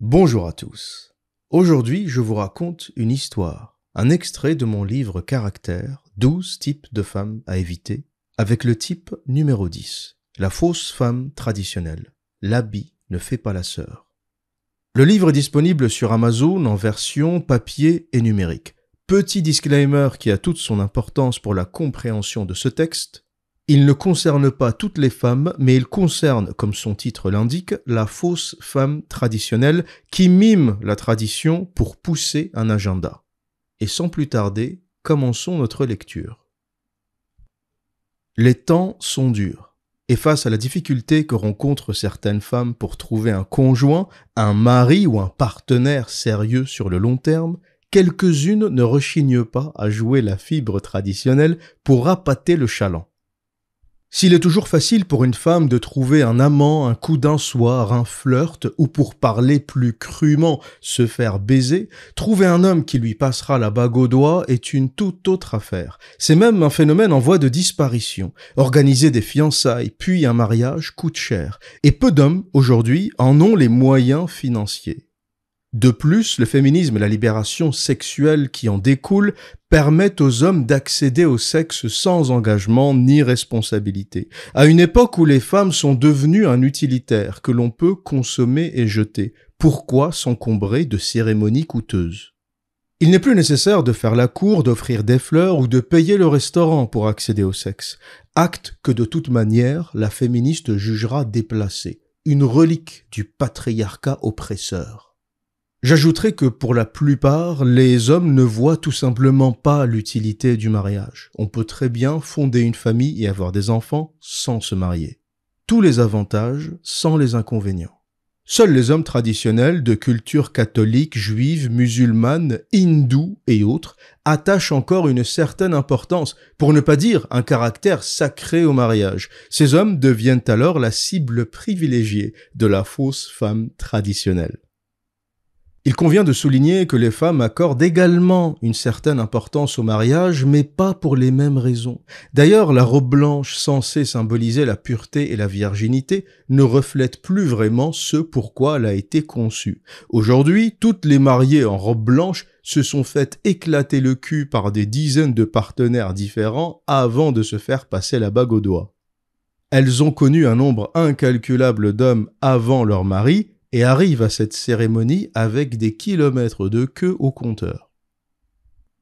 Bonjour à tous. Aujourd'hui, je vous raconte une histoire, un extrait de mon livre Caractère, 12 types de femmes à éviter, avec le type numéro 10, la fausse femme traditionnelle. L'habit ne fait pas la sœur. Le livre est disponible sur Amazon en version papier et numérique. Petit disclaimer qui a toute son importance pour la compréhension de ce texte, il ne concerne pas toutes les femmes, mais il concerne, comme son titre l'indique, la fausse femme traditionnelle qui mime la tradition pour pousser un agenda. Et sans plus tarder, commençons notre lecture. Les temps sont durs, et face à la difficulté que rencontrent certaines femmes pour trouver un conjoint, un mari ou un partenaire sérieux sur le long terme, quelques-unes ne rechignent pas à jouer la fibre traditionnelle pour appâter le chaland. S'il est toujours facile pour une femme de trouver un amant, un coup d'un soir, un flirt, ou pour parler plus crûment, se faire baiser, trouver un homme qui lui passera la bague au doigt est une toute autre affaire. C'est même un phénomène en voie de disparition. Organiser des fiançailles, puis un mariage coûte cher. Et peu d'hommes, aujourd'hui, en ont les moyens financiers. De plus, le féminisme et la libération sexuelle qui en découlent permettent aux hommes d'accéder au sexe sans engagement ni responsabilité, à une époque où les femmes sont devenues un utilitaire que l'on peut consommer et jeter. Pourquoi s'encombrer de cérémonies coûteuses il n'est plus nécessaire de faire la cour, d'offrir des fleurs ou de payer le restaurant pour accéder au sexe, acte que de toute manière la féministe jugera déplacé, une relique du patriarcat oppresseur. J'ajouterai que pour la plupart, les hommes ne voient tout simplement pas l'utilité du mariage. On peut très bien fonder une famille et avoir des enfants sans se marier. Tous les avantages sans les inconvénients. Seuls les hommes traditionnels de culture catholique, juive, musulmane, hindoue et autres attachent encore une certaine importance, pour ne pas dire un caractère sacré au mariage. Ces hommes deviennent alors la cible privilégiée de la fausse femme traditionnelle. Il convient de souligner que les femmes accordent également une certaine importance au mariage, mais pas pour les mêmes raisons. D'ailleurs, la robe blanche censée symboliser la pureté et la virginité ne reflète plus vraiment ce pourquoi elle a été conçue. Aujourd'hui, toutes les mariées en robe blanche se sont faites éclater le cul par des dizaines de partenaires différents avant de se faire passer la bague au doigt. Elles ont connu un nombre incalculable d'hommes avant leur mari, et arrive à cette cérémonie avec des kilomètres de queue au compteur.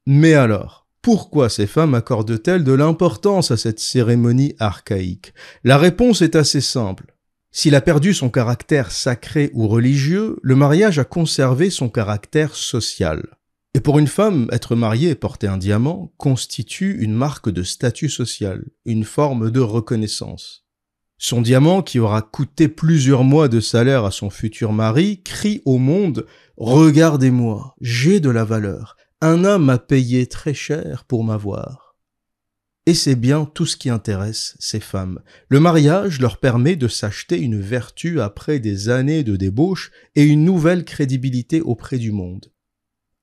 Mais alors, pourquoi ces femmes accordent-elles de l'importance à cette cérémonie archaïque La réponse est assez simple. S'il a perdu son caractère sacré ou religieux, le mariage a conservé son caractère social. Et pour une femme, être mariée et porter un diamant constitue une marque de statut social, une forme de reconnaissance. Son diamant, qui aura coûté plusieurs mois de salaire à son futur mari, crie au monde Regardez-moi, j'ai de la valeur. Un homme a payé très cher pour m'avoir. Et c'est bien tout ce qui intéresse ces femmes. Le mariage leur permet de s'acheter une vertu après des années de débauche et une nouvelle crédibilité auprès du monde.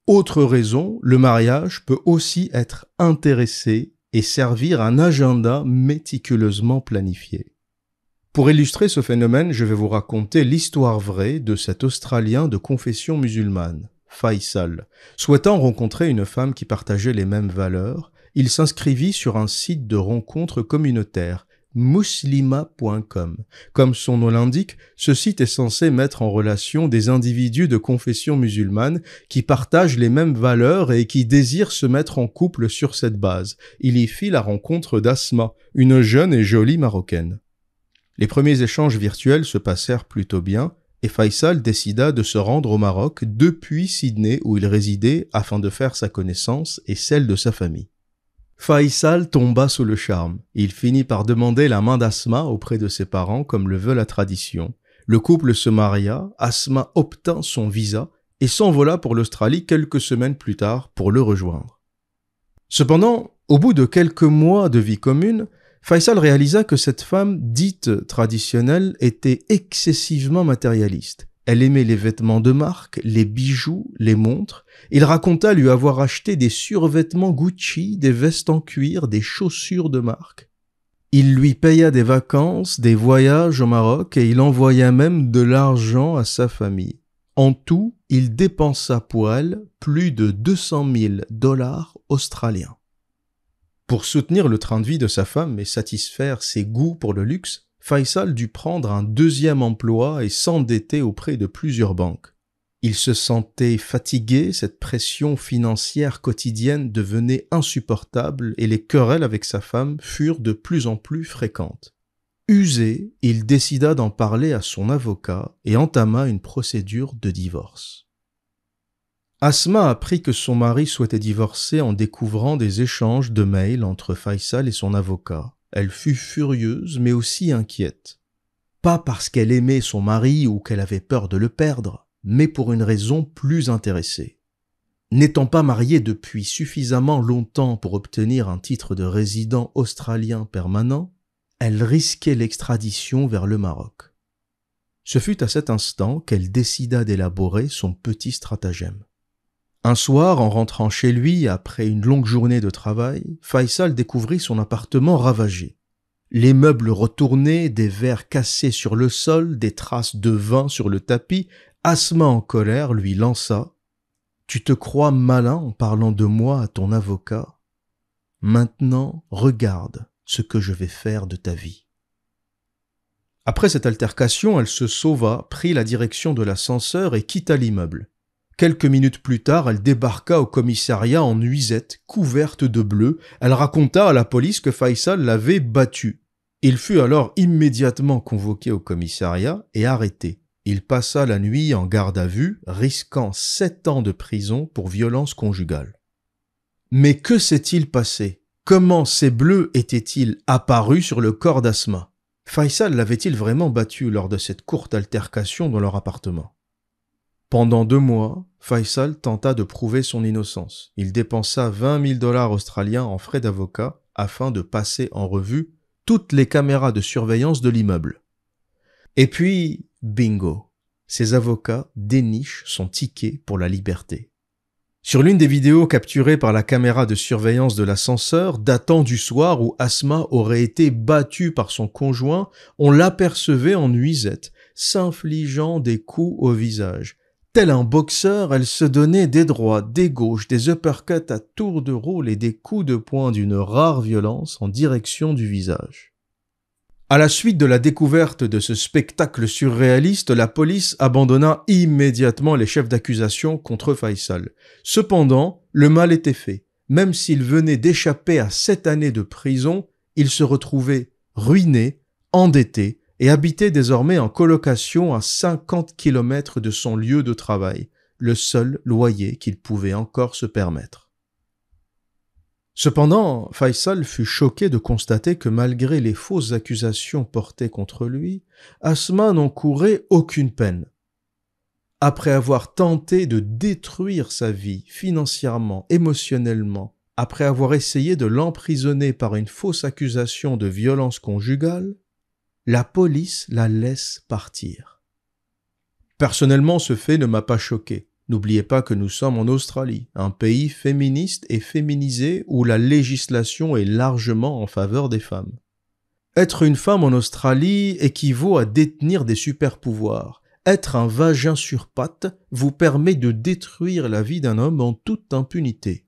Autre raison, le mariage peut aussi être intéressé et servir un agenda méticuleusement planifié. Pour illustrer ce phénomène, je vais vous raconter l'histoire vraie de cet Australien de confession musulmane, Faisal. Souhaitant rencontrer une femme qui partageait les mêmes valeurs, il s'inscrivit sur un site de rencontre communautaire, muslima.com. Comme son nom l'indique, ce site est censé mettre en relation des individus de confession musulmane qui partagent les mêmes valeurs et qui désirent se mettre en couple sur cette base. Il y fit la rencontre d'Asma, une jeune et jolie marocaine. Les premiers échanges virtuels se passèrent plutôt bien, et Faisal décida de se rendre au Maroc depuis Sydney où il résidait afin de faire sa connaissance et celle de sa famille. Faisal tomba sous le charme. Il finit par demander la main d'Asma auprès de ses parents comme le veut la tradition. Le couple se maria, Asma obtint son visa et s'envola pour l'Australie quelques semaines plus tard pour le rejoindre. Cependant, au bout de quelques mois de vie commune, Faisal réalisa que cette femme dite traditionnelle était excessivement matérialiste. Elle aimait les vêtements de marque, les bijoux, les montres. Il raconta lui avoir acheté des survêtements Gucci, des vestes en cuir, des chaussures de marque. Il lui paya des vacances, des voyages au Maroc et il envoya même de l'argent à sa famille. En tout, il dépensa pour elle plus de 200 000 dollars australiens. Pour soutenir le train de vie de sa femme et satisfaire ses goûts pour le luxe, Faisal dut prendre un deuxième emploi et s'endetter auprès de plusieurs banques. Il se sentait fatigué, cette pression financière quotidienne devenait insupportable et les querelles avec sa femme furent de plus en plus fréquentes. Usé, il décida d'en parler à son avocat et entama une procédure de divorce. Asma apprit que son mari souhaitait divorcer en découvrant des échanges de mails entre Faisal et son avocat. Elle fut furieuse mais aussi inquiète. Pas parce qu'elle aimait son mari ou qu'elle avait peur de le perdre, mais pour une raison plus intéressée. N'étant pas mariée depuis suffisamment longtemps pour obtenir un titre de résident australien permanent, elle risquait l'extradition vers le Maroc. Ce fut à cet instant qu'elle décida d'élaborer son petit stratagème. Un soir, en rentrant chez lui après une longue journée de travail, Faisal découvrit son appartement ravagé. Les meubles retournés, des verres cassés sur le sol, des traces de vin sur le tapis, Asma en colère lui lança Tu te crois malin en parlant de moi à ton avocat Maintenant, regarde ce que je vais faire de ta vie. Après cette altercation, elle se sauva, prit la direction de l'ascenseur et quitta l'immeuble. Quelques minutes plus tard, elle débarqua au commissariat en nuisette, couverte de bleu. Elle raconta à la police que Faisal l'avait battue. Il fut alors immédiatement convoqué au commissariat et arrêté. Il passa la nuit en garde à vue, risquant sept ans de prison pour violence conjugale. Mais que s'est-il passé Comment ces bleus étaient-ils apparus sur le corps d'Asma Faisal l'avait-il vraiment battu lors de cette courte altercation dans leur appartement pendant deux mois, Faisal tenta de prouver son innocence. Il dépensa 20 000 dollars australiens en frais d'avocat afin de passer en revue toutes les caméras de surveillance de l'immeuble. Et puis, bingo, ses avocats dénichent son ticket pour la liberté. Sur l'une des vidéos capturées par la caméra de surveillance de l'ascenseur, datant du soir où Asma aurait été battue par son conjoint, on l'apercevait en nuisette, s'infligeant des coups au visage, Tel un boxeur, elle se donnait des droits, des gauches, des uppercuts à tour de rôle et des coups de poing d'une rare violence en direction du visage. À la suite de la découverte de ce spectacle surréaliste, la police abandonna immédiatement les chefs d'accusation contre Faisal. Cependant, le mal était fait. Même s'il venait d'échapper à sept années de prison, il se retrouvait ruiné, endetté, et habitait désormais en colocation à 50 kilomètres de son lieu de travail, le seul loyer qu'il pouvait encore se permettre. Cependant, Faisal fut choqué de constater que malgré les fausses accusations portées contre lui, Asma courait aucune peine. Après avoir tenté de détruire sa vie financièrement, émotionnellement, après avoir essayé de l'emprisonner par une fausse accusation de violence conjugale, la police la laisse partir. Personnellement, ce fait ne m'a pas choqué. N'oubliez pas que nous sommes en Australie, un pays féministe et féminisé où la législation est largement en faveur des femmes. Être une femme en Australie équivaut à détenir des super-pouvoirs. Être un vagin sur pattes vous permet de détruire la vie d'un homme en toute impunité.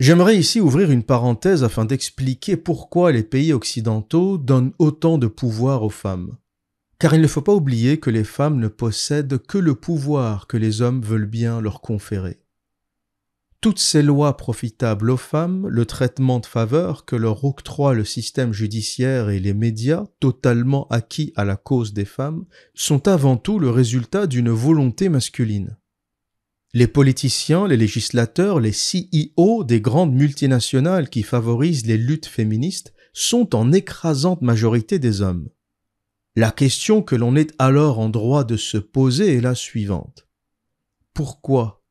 J'aimerais ici ouvrir une parenthèse afin d'expliquer pourquoi les pays occidentaux donnent autant de pouvoir aux femmes. Car il ne faut pas oublier que les femmes ne possèdent que le pouvoir que les hommes veulent bien leur conférer. Toutes ces lois profitables aux femmes, le traitement de faveur que leur octroie le système judiciaire et les médias, totalement acquis à la cause des femmes, sont avant tout le résultat d'une volonté masculine les politiciens, les législateurs, les CEO des grandes multinationales qui favorisent les luttes féministes sont en écrasante majorité des hommes. La question que l'on est alors en droit de se poser est la suivante. Pourquoi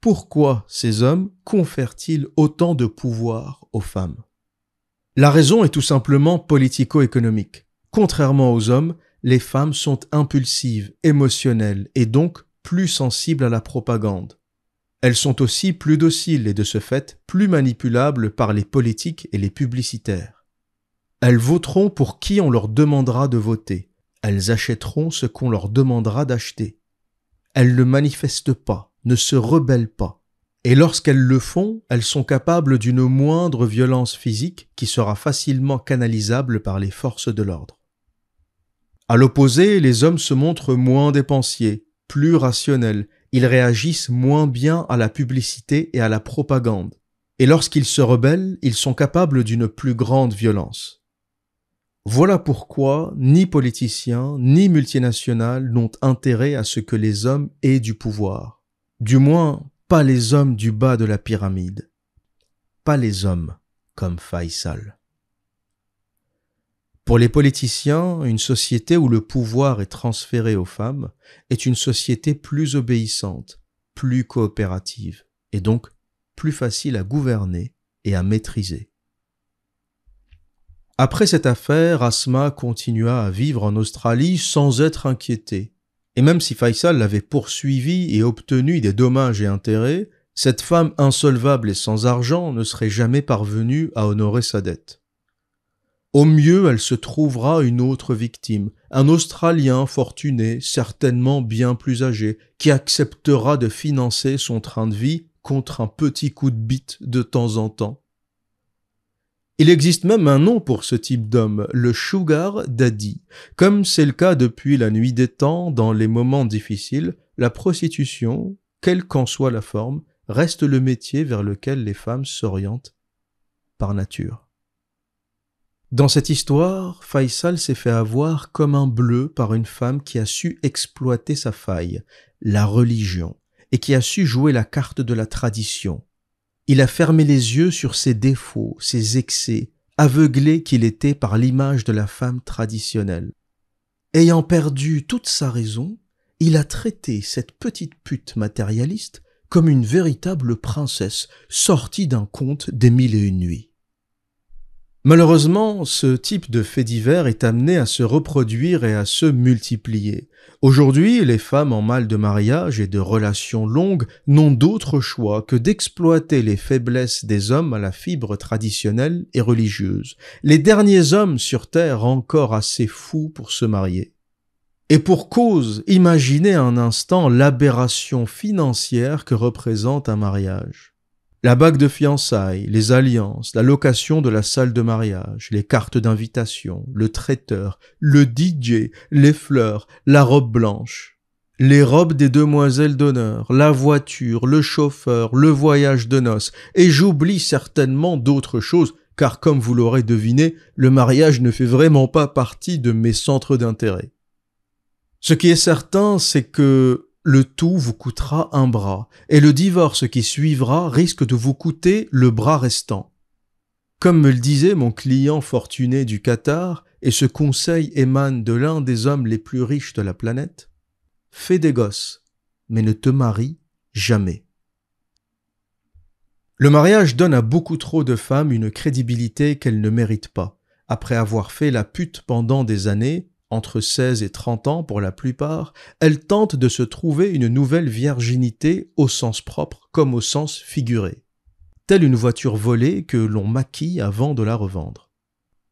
Pourquoi ces hommes confèrent-ils autant de pouvoir aux femmes La raison est tout simplement politico-économique. Contrairement aux hommes, les femmes sont impulsives, émotionnelles et donc plus sensibles à la propagande. Elles sont aussi plus dociles et de ce fait plus manipulables par les politiques et les publicitaires. Elles voteront pour qui on leur demandera de voter. Elles achèteront ce qu'on leur demandera d'acheter. Elles ne manifestent pas, ne se rebellent pas. Et lorsqu'elles le font, elles sont capables d'une moindre violence physique qui sera facilement canalisable par les forces de l'ordre. À l'opposé, les hommes se montrent moins dépensiers, plus rationnels, ils réagissent moins bien à la publicité et à la propagande, et lorsqu'ils se rebellent, ils sont capables d'une plus grande violence. Voilà pourquoi ni politiciens ni multinationales n'ont intérêt à ce que les hommes aient du pouvoir. Du moins, pas les hommes du bas de la pyramide. Pas les hommes comme Faisal. Pour les politiciens, une société où le pouvoir est transféré aux femmes est une société plus obéissante, plus coopérative, et donc plus facile à gouverner et à maîtriser. Après cette affaire, Asma continua à vivre en Australie sans être inquiétée. Et même si Faisal l'avait poursuivi et obtenu des dommages et intérêts, cette femme insolvable et sans argent ne serait jamais parvenue à honorer sa dette. Au mieux, elle se trouvera une autre victime, un Australien fortuné, certainement bien plus âgé, qui acceptera de financer son train de vie contre un petit coup de bite de temps en temps. Il existe même un nom pour ce type d'homme, le sugar daddy. Comme c'est le cas depuis la nuit des temps, dans les moments difficiles, la prostitution, quelle qu'en soit la forme, reste le métier vers lequel les femmes s'orientent par nature. Dans cette histoire, Faisal s'est fait avoir comme un bleu par une femme qui a su exploiter sa faille, la religion, et qui a su jouer la carte de la tradition. Il a fermé les yeux sur ses défauts, ses excès, aveuglé qu'il était par l'image de la femme traditionnelle. Ayant perdu toute sa raison, il a traité cette petite pute matérialiste comme une véritable princesse sortie d'un conte des mille et une nuits. Malheureusement, ce type de fait divers est amené à se reproduire et à se multiplier. Aujourd'hui, les femmes en mal de mariage et de relations longues n'ont d'autre choix que d'exploiter les faiblesses des hommes à la fibre traditionnelle et religieuse. Les derniers hommes sur Terre encore assez fous pour se marier. Et pour cause, imaginez un instant l'aberration financière que représente un mariage. La bague de fiançailles, les alliances, la location de la salle de mariage, les cartes d'invitation, le traiteur, le DJ, les fleurs, la robe blanche, les robes des demoiselles d'honneur, la voiture, le chauffeur, le voyage de noces, et j'oublie certainement d'autres choses, car comme vous l'aurez deviné, le mariage ne fait vraiment pas partie de mes centres d'intérêt. Ce qui est certain, c'est que le tout vous coûtera un bras, et le divorce qui suivra risque de vous coûter le bras restant. Comme me le disait mon client fortuné du Qatar, et ce conseil émane de l'un des hommes les plus riches de la planète, fais des gosses, mais ne te marie jamais. Le mariage donne à beaucoup trop de femmes une crédibilité qu'elles ne méritent pas. Après avoir fait la pute pendant des années, entre 16 et 30 ans pour la plupart, elle tente de se trouver une nouvelle virginité au sens propre comme au sens figuré, telle une voiture volée que l'on maquille avant de la revendre.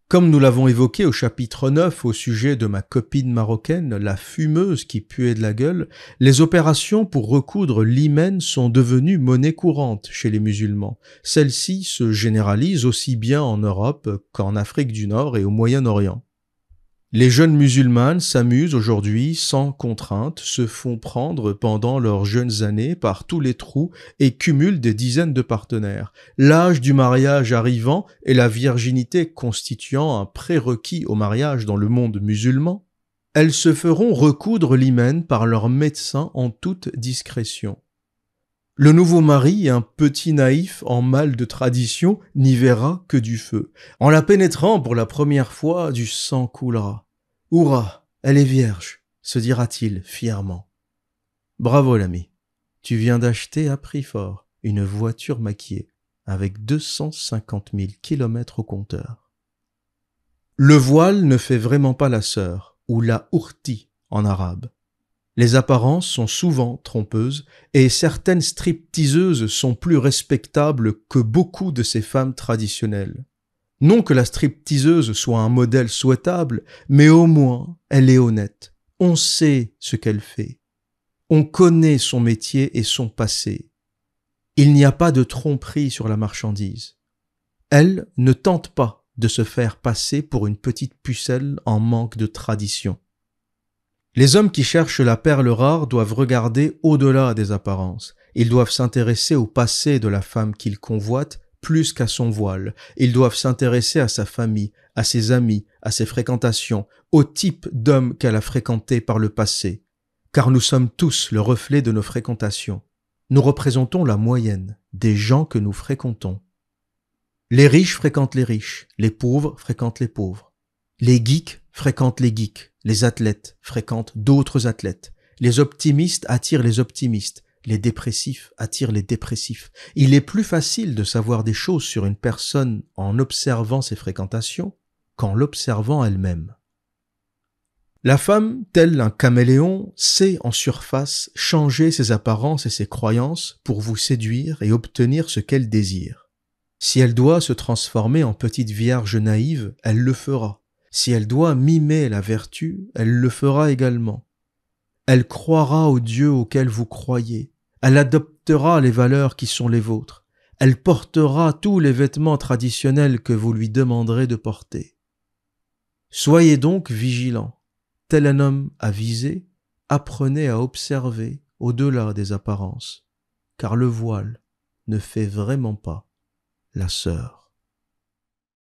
Comme nous l'avons évoqué au chapitre 9 au sujet de ma copine marocaine, la fumeuse qui puait de la gueule, les opérations pour recoudre l'hymen sont devenues monnaie courante chez les musulmans. Celles-ci se généralisent aussi bien en Europe qu'en Afrique du Nord et au Moyen-Orient. Les jeunes musulmanes s'amusent aujourd'hui sans contrainte, se font prendre pendant leurs jeunes années par tous les trous et cumulent des dizaines de partenaires. L'âge du mariage arrivant et la virginité constituant un prérequis au mariage dans le monde musulman, elles se feront recoudre l'hymen par leur médecin en toute discrétion. Le nouveau mari, un petit naïf en mal de tradition, n'y verra que du feu. En la pénétrant pour la première fois, du sang coulera. Hurrah, elle est vierge, se dira-t-il fièrement. Bravo l'ami, tu viens d'acheter à prix fort une voiture maquillée avec 250 000 kilomètres au compteur. Le voile ne fait vraiment pas la sœur, ou la ourti en arabe. Les apparences sont souvent trompeuses et certaines stripteaseuses sont plus respectables que beaucoup de ces femmes traditionnelles. Non que la stripteaseuse soit un modèle souhaitable, mais au moins elle est honnête. On sait ce qu'elle fait. On connaît son métier et son passé. Il n'y a pas de tromperie sur la marchandise. Elle ne tente pas de se faire passer pour une petite pucelle en manque de tradition. Les hommes qui cherchent la perle rare doivent regarder au-delà des apparences. Ils doivent s'intéresser au passé de la femme qu'ils convoitent plus qu'à son voile. Ils doivent s'intéresser à sa famille, à ses amis, à ses fréquentations, au type d'homme qu'elle a fréquenté par le passé. Car nous sommes tous le reflet de nos fréquentations. Nous représentons la moyenne des gens que nous fréquentons. Les riches fréquentent les riches, les pauvres fréquentent les pauvres. Les geeks fréquentent les geeks, les athlètes fréquentent d'autres athlètes. Les optimistes attirent les optimistes. Les dépressifs attirent les dépressifs. Il est plus facile de savoir des choses sur une personne en observant ses fréquentations qu'en l'observant elle-même. La femme, telle un caméléon, sait en surface changer ses apparences et ses croyances pour vous séduire et obtenir ce qu'elle désire. Si elle doit se transformer en petite vierge naïve, elle le fera. Si elle doit mimer la vertu, elle le fera également. Elle croira au Dieu auquel vous croyez. Elle adoptera les valeurs qui sont les vôtres. Elle portera tous les vêtements traditionnels que vous lui demanderez de porter. Soyez donc vigilants. Tel un homme avisé, apprenez à observer au-delà des apparences, car le voile ne fait vraiment pas la sœur.